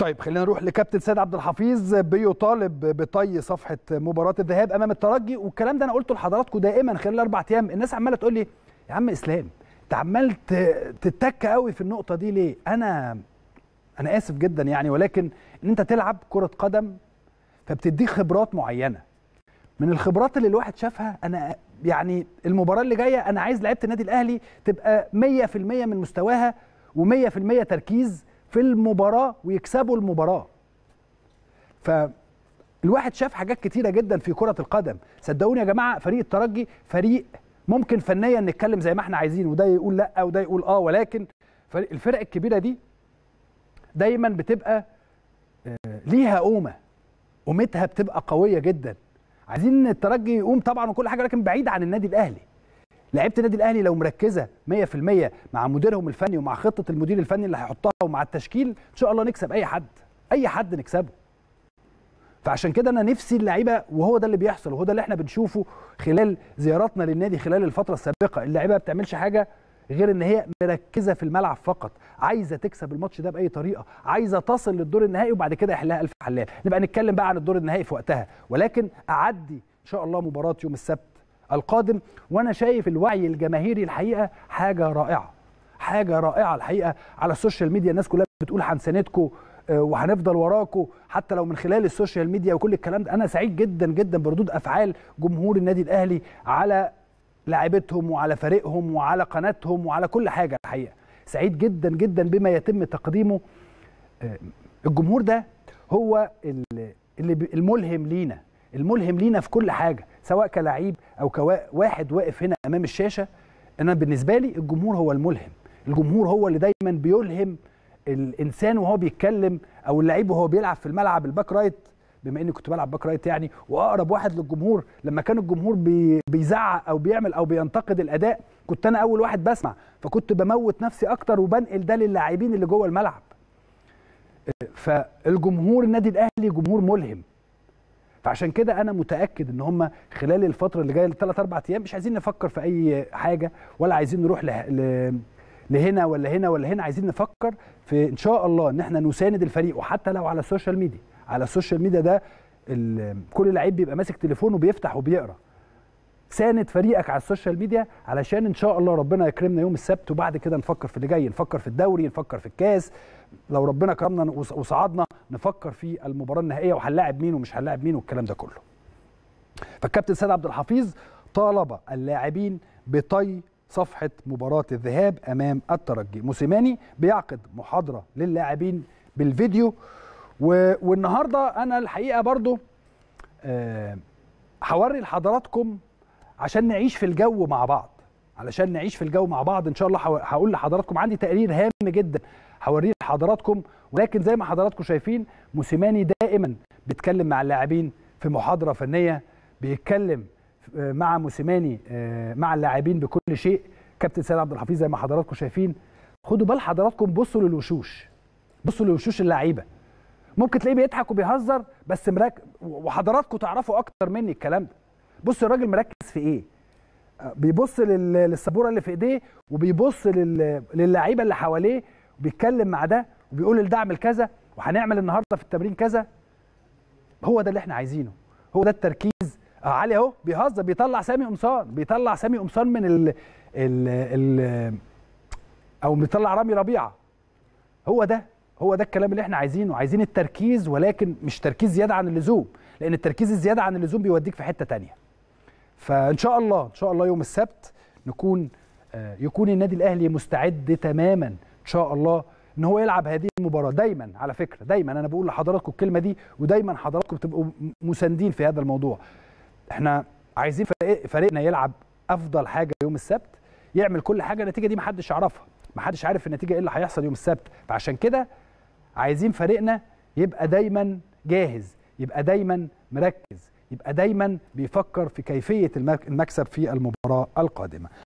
طيب خلينا نروح لكابتن سيد عبد الحفيظ بيطالب بطي صفحه مباراه الذهاب امام الترجي والكلام ده انا قلته لحضراتكم دائما خلال اربع ايام الناس عماله تقول لي يا عم اسلام انت عمال تتك قوي في النقطه دي ليه انا انا اسف جدا يعني ولكن ان انت تلعب كره قدم فبتديك خبرات معينه من الخبرات اللي الواحد شافها انا يعني المباراه اللي جايه انا عايز لعيبه النادي الاهلي تبقى 100% من مستواها و100% تركيز في المباراه ويكسبوا المباراه فالواحد شاف حاجات كتيره جدا في كره القدم صدقوني يا جماعه فريق الترجي فريق ممكن فنيا نتكلم زي ما احنا عايزين وده يقول لا وده يقول اه ولكن الفرق الكبيره دي دايما بتبقى آه، ليها قومه قومتها بتبقى قويه جدا عايزين الترجي يقوم طبعا وكل حاجه لكن بعيد عن النادي الاهلي لعيبه النادي الاهلي لو مركزه 100% مع مديرهم الفني ومع خطه المدير الفني اللي هيحطها ومع التشكيل ان شاء الله نكسب اي حد اي حد نكسبه فعشان كده انا نفسي اللعيبه وهو ده اللي بيحصل وهو ده اللي احنا بنشوفه خلال زياراتنا للنادي خلال الفتره السابقه اللعيبه ما بتعملش حاجه غير ان هي مركزه في الملعب فقط عايزه تكسب الماتش ده باي طريقه عايزه تصل للدور النهائي وبعد كده يحلها الف حلال نبقى نتكلم بقى عن الدور النهائي في وقتها ولكن اعدي ان شاء الله مباراه يوم السبت القادم وانا شايف الوعي الجماهيري الحقيقه حاجه رائعه حاجه رائعه الحقيقه على السوشيال ميديا الناس كلها بتقول هنساندكم آه، وهنفضل وراكم حتى لو من خلال السوشيال ميديا وكل الكلام ده انا سعيد جدا جدا بردود افعال جمهور النادي الاهلي على لاعبتهم وعلى فريقهم وعلى قناتهم وعلى كل حاجه الحقيقه سعيد جدا جدا بما يتم تقديمه آه، الجمهور ده هو اللي الملهم لينا الملهم لينا في كل حاجه سواء كلعيب او كواحد واقف هنا امام الشاشه انا بالنسبه لي الجمهور هو الملهم الجمهور هو اللي دايما بيلهم الانسان وهو بيتكلم او اللعيب وهو بيلعب في الملعب الباك رايت بما اني كنت بلعب باك رايت يعني واقرب واحد للجمهور لما كان الجمهور بي بيزعق او بيعمل او بينتقد الاداء كنت انا اول واحد بسمع فكنت بموت نفسي اكتر وبنقل ده للاعبين اللي جوه الملعب فالجمهور النادي الاهلي جمهور ملهم فعشان كده انا متاكد ان هم خلال الفتره اللي جايه الثلاث اربع ايام مش عايزين نفكر في اي حاجه ولا عايزين نروح له... لهنا ولا هنا ولا هنا عايزين نفكر في ان شاء الله ان احنا نساند الفريق وحتى لو على السوشيال ميديا على السوشيال ميديا ده كل لعيب بيبقى ماسك تليفونه بيفتح وبيقرا ساند فريقك على السوشيال ميديا علشان ان شاء الله ربنا يكرمنا يوم السبت وبعد كده نفكر في اللي جاي نفكر في الدوري نفكر في الكاس لو ربنا كرمنا وصعدنا نفكر في المباراه النهائيه وهنلاعب مين ومش هنلاعب مين والكلام ده كله فالكابتن سيد عبد الحفيظ طالب اللاعبين بطي صفحه مباراه الذهاب امام الترجي موسيماني بيعقد محاضره للاعبين بالفيديو و... والنهارده انا الحقيقه برضو أه هوري لحضراتكم عشان نعيش في الجو مع بعض علشان نعيش في الجو مع بعض ان شاء الله هقول لحضراتكم عندي تقرير هام جدا هوريه لحضراتكم ولكن زي ما حضراتكم شايفين موسيماني دائما بيتكلم مع اللاعبين في محاضره فنيه بيتكلم مع موسيماني آه، مع اللاعبين بكل شيء كابتن سيد عبد الحفيظ زي ما حضراتكم شايفين خدوا بال حضراتكم بصوا للوشوش بصوا لوشوش اللعيبه ممكن تلاقيه بيضحك وبيهزر بس مراك وحضراتكم تعرفوا اكتر مني الكلام ده بص الراجل مركز في ايه آه، بيبص للسبوره اللي في ايديه وبيبص للعيبه اللي حواليه وبيتكلم مع ده وبيقول الدعم الكذا وهنعمل النهارده في التمرين كذا هو ده اللي احنا عايزينه هو ده التركيز آه علي اهو بيهزر بيطلع سامي قمصان بيطلع سامي قمصان من ال ال ال او بيطلع رامي ربيعه هو ده هو ده الكلام اللي احنا عايزينه عايزين التركيز ولكن مش تركيز زياده عن اللزوم لان التركيز الزياده عن اللزوم بيوديك في حته تانية فان شاء الله ان شاء الله يوم السبت نكون آه، يكون النادي الاهلي مستعد تماما ان شاء الله ان هو يلعب هذه المباراه دايما على فكره دايما انا بقول لحضراتكم الكلمه دي ودايما حضراتكم بتبقوا مساندين في هذا الموضوع احنا عايزين فريق فريقنا يلعب افضل حاجه يوم السبت يعمل كل حاجه النتيجه دي محدش يعرفها محدش عارف النتيجه ايه اللي هيحصل يوم السبت فعشان كده عايزين فريقنا يبقى دايما جاهز يبقى دايما مركز يبقى دايما بيفكر في كيفية المكسب في المباراة القادمة